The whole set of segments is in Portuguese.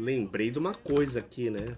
Lembrei de uma coisa aqui, né?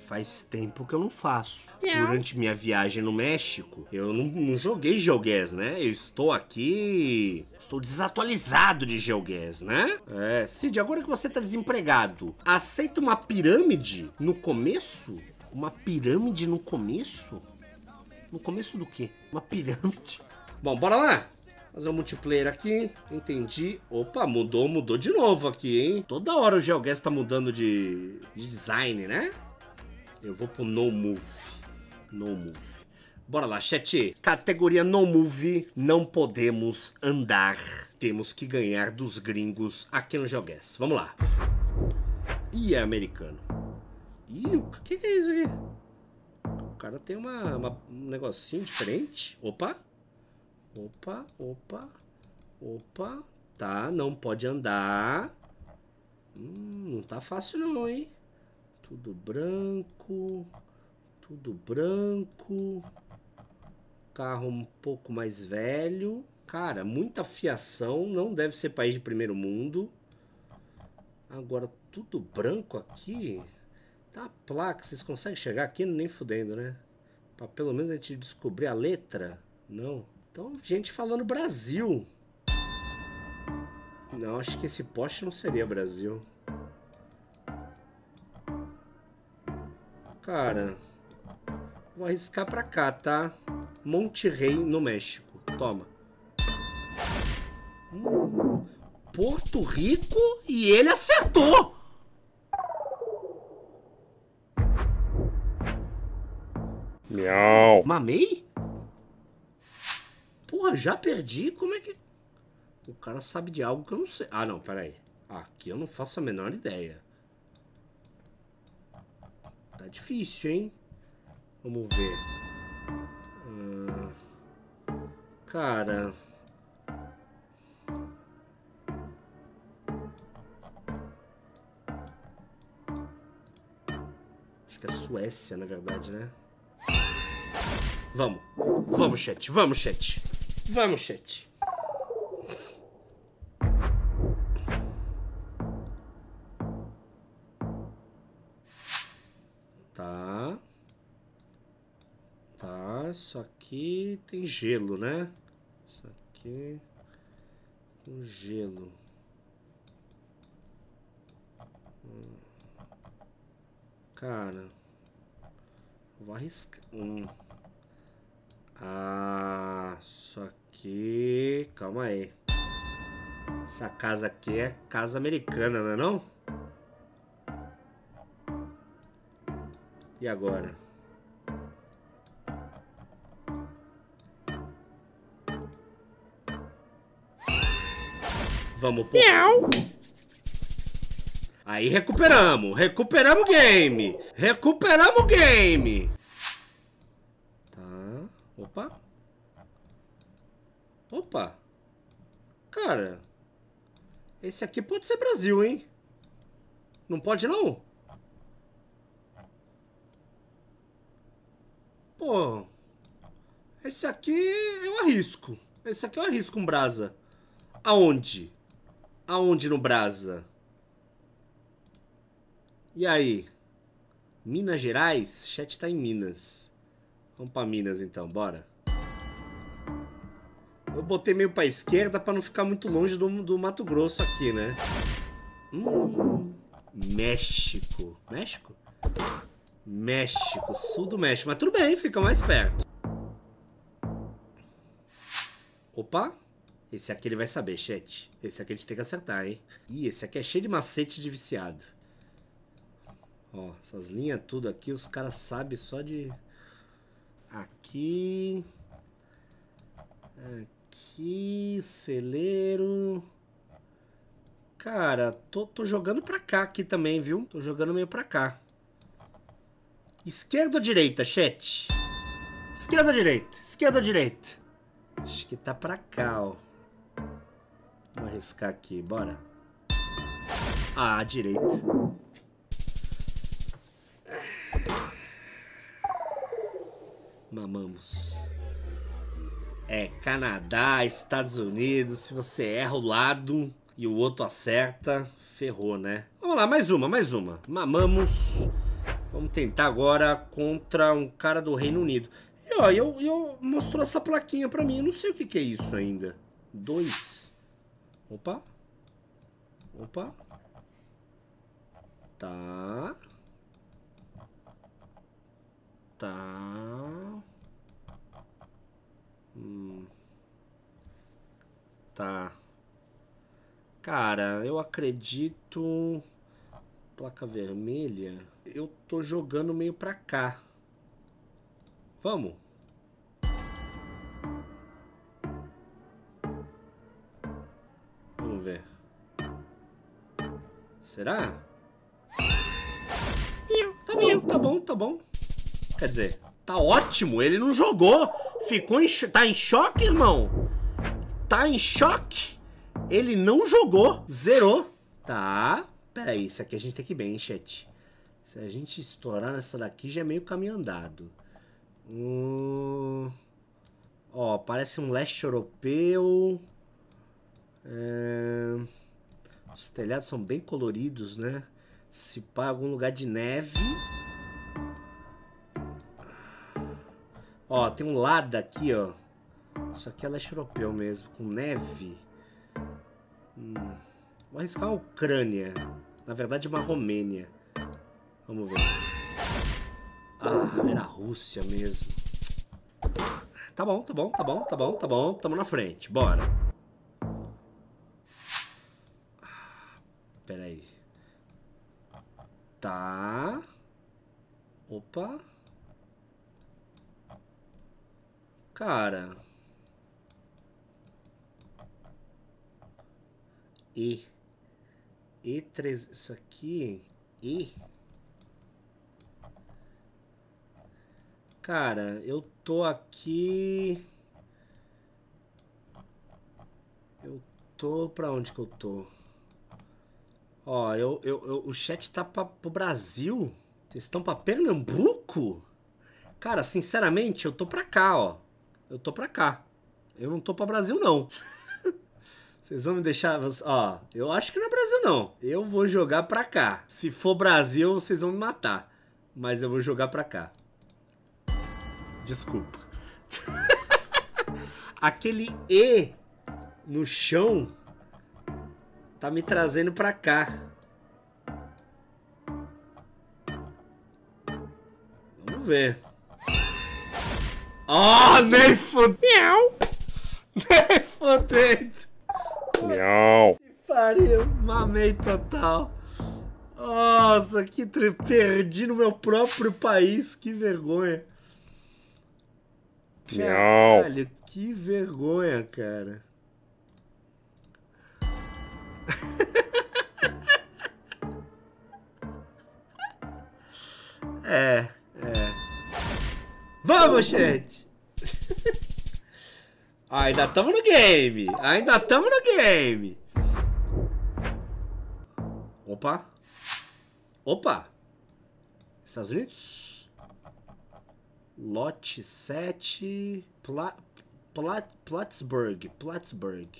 Faz tempo que eu não faço. É. Durante minha viagem no México, eu não, não joguei GeoGuess, né? Eu estou aqui. Estou desatualizado de GeoGuess, né? É, Cid, agora que você está desempregado, aceita uma pirâmide no começo? Uma pirâmide no começo? No começo do quê? Uma pirâmide? Bom, bora lá! Fazer um multiplayer aqui. Entendi. Opa, mudou, mudou de novo aqui, hein? Toda hora o GeoGuess tá mudando de, de design, né? Eu vou pro No Move. No Move. Bora lá, chat. Categoria no move não podemos andar. Temos que ganhar dos gringos aqui no GeoGuess. Vamos lá. Ih, é americano. Ih, o que é isso aqui? O cara tem uma, uma um negocinho diferente. Opa. Opa, opa, opa. Tá, não pode andar. Hum, não tá fácil não, hein? Tudo branco. Tudo branco. Carro um pouco mais velho. Cara, muita fiação. Não deve ser país de primeiro mundo. Agora, tudo branco aqui. Tá a placa. Vocês conseguem chegar aqui nem fudendo, né? Pra pelo menos a gente descobrir a letra. Não. Então, gente falando Brasil. Não, acho que esse poste não seria Brasil. Cara, vou arriscar pra cá, tá? Monte Rei, no México. Toma. Hum, Porto Rico e ele acertou! Miau. Mamei? Porra, já perdi? Como é que. O cara sabe de algo que eu não sei. Ah, não, peraí. Aqui eu não faço a menor ideia. Tá difícil, hein? Vamos ver. Ah, cara. Acho que é Suécia, na verdade, né? Vamos. Vamos, chat. Vamos, chat. Vamos, chat. Tá. Tá, isso aqui tem gelo, né? Isso aqui com gelo. Hum. Cara, vou arriscar. Hum. Ah, só aqui. Calma aí. Essa casa aqui é casa americana, não é não? E agora? Vamos pôr... Aí recuperamos, recuperamos o game, recuperamos o game. Opa! Cara, esse aqui pode ser Brasil, hein? Não pode não? Pô, esse aqui eu arrisco. Esse aqui eu arrisco um brasa. Aonde? Aonde no brasa? E aí? Minas Gerais? Chat tá em Minas. Vamos pra Minas então, bora. Eu botei meio pra esquerda pra não ficar muito longe do, do Mato Grosso aqui, né? Hum, México. México? México, sul do México. Mas tudo bem, fica mais perto. Opa! Esse aqui ele vai saber, chat. Esse aqui a gente tem que acertar, hein? Ih, esse aqui é cheio de macete de viciado. Ó, essas linhas tudo aqui, os caras sabem só de... Aqui aqui, celeiro. Cara, tô, tô jogando pra cá aqui também, viu? Tô jogando meio pra cá. Esquerda ou direita, chat? Esquerda ou direita? Esquerda ou direita? Acho que tá pra cá, ó. Vou arriscar aqui, bora. Ah, direita. Mamamos é Canadá, Estados Unidos. Se você erra o lado e o outro acerta, ferrou, né? Vamos lá, mais uma, mais uma. Mamamos. Vamos tentar agora contra um cara do Reino Unido. E ó, eu, eu mostrou essa plaquinha pra mim. Eu não sei o que, que é isso ainda. Dois. Opa. Opa. Tá. Tá. Hum. Tá. Cara, eu acredito. Placa vermelha. Eu tô jogando meio pra cá. Vamos. Vamos ver. Será? Tá bom, tá bom, tá bom. Quer dizer, tá ótimo, ele não jogou. Ficou em, tá em choque, irmão? Tá em choque? Ele não jogou, zerou. Tá, peraí, isso aqui a gente tem que ir bem, hein, chat. Se a gente estourar nessa daqui, já é meio caminho andado. Hum... Ó, parece um leste europeu. É... Os telhados são bem coloridos, né? Se pá, algum lugar de neve... Ó, tem um lado aqui, ó. Isso aqui é leste europeu mesmo, com neve. Hum. Vou arriscar a Ucrânia. Na verdade, uma Romênia. Vamos ver. Ah, era a Rússia mesmo. Tá bom, tá bom, tá bom, tá bom, tá bom. Tamo na frente, bora. pera aí Tá. Opa. Cara. E. E3. Isso aqui. E. Cara, eu tô aqui. Eu tô. Pra onde que eu tô? Ó, eu, eu, eu o chat tá pra, pro Brasil. Vocês estão pra Pernambuco? Cara, sinceramente, eu tô pra cá, ó eu tô pra cá. Eu não tô pra Brasil, não. Vocês vão me deixar. Ó, eu acho que não é Brasil, não. Eu vou jogar pra cá. Se for Brasil, vocês vão me matar. Mas eu vou jogar pra cá. Desculpa. Aquele E no chão tá me trazendo pra cá. Vamos ver oh, nem fudeu! Nem fudeu! Não! Que pariu, mamei total. Nossa, que tre... perdi no meu próprio país, que vergonha. Caralho, Não. que vergonha, cara. é. Vamos, gente! Ainda tamo no game! Ainda tamo no game! Opa! Opa! Estados Unidos? Lote 7. Pla, Pla, Plattsburgh. Plattsburgh.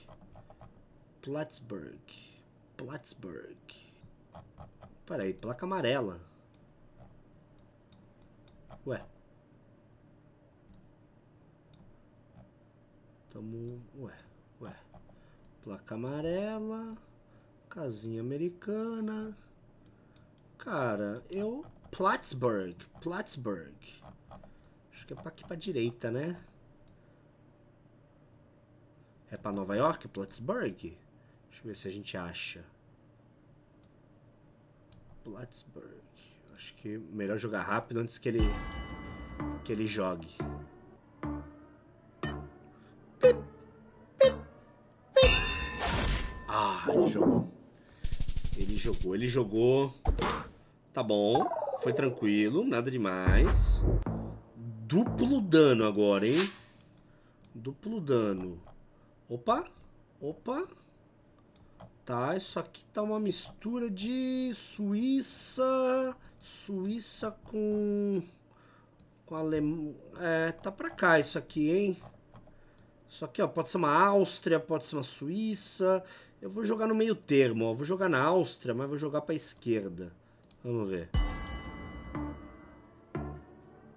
Plattsburgh. Plattsburgh. Peraí, placa amarela. Ué. Tamo. Ué, ué. Placa amarela. Casinha americana. Cara, eu. Plattsburgh. Plattsburgh. Acho que é pra aqui pra direita, né? É pra Nova York? Plattsburgh? Deixa eu ver se a gente acha. Plattsburgh. Acho que é melhor jogar rápido antes que ele que ele jogue. jogou. Ele jogou, ele jogou. Tá bom. Foi tranquilo, nada demais. Duplo dano agora, hein? Duplo dano. Opa! Opa! Tá, isso aqui tá uma mistura de Suíça... Suíça com... Com Alemanha... É, tá pra cá isso aqui, hein? Isso aqui, ó, pode ser uma Áustria, pode ser uma Suíça... Eu vou jogar no meio termo, ó. Vou jogar na Áustria, mas vou jogar pra esquerda. Vamos ver.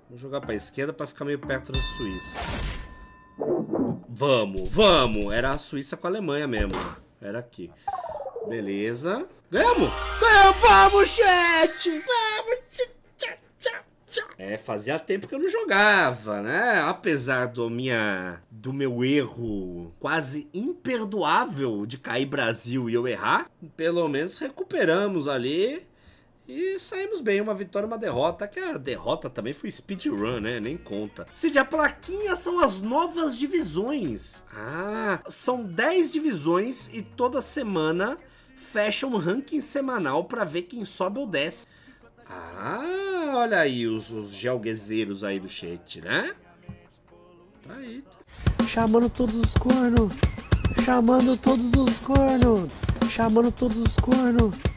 Vou jogar pra esquerda pra ficar meio perto da Suíça. Vamos, vamos! Era a Suíça com a Alemanha mesmo. Era aqui. Beleza. Ganhamos! Ganhamos! Vamos, chat! Vamos! É, fazia tempo que eu não jogava, né? Apesar do minha do meu erro quase imperdoável de cair Brasil e eu errar, pelo menos recuperamos ali e saímos bem, uma vitória, uma derrota, que a derrota também foi speedrun, né? Nem conta. Cid, a plaquinha são as novas divisões. Ah, são 10 divisões e toda semana fecha um ranking semanal para ver quem sobe ou desce olha aí os, os aí do chat, né? Tá aí. Chamando todos os cornos. Chamando todos os cornos. Chamando todos os cornos.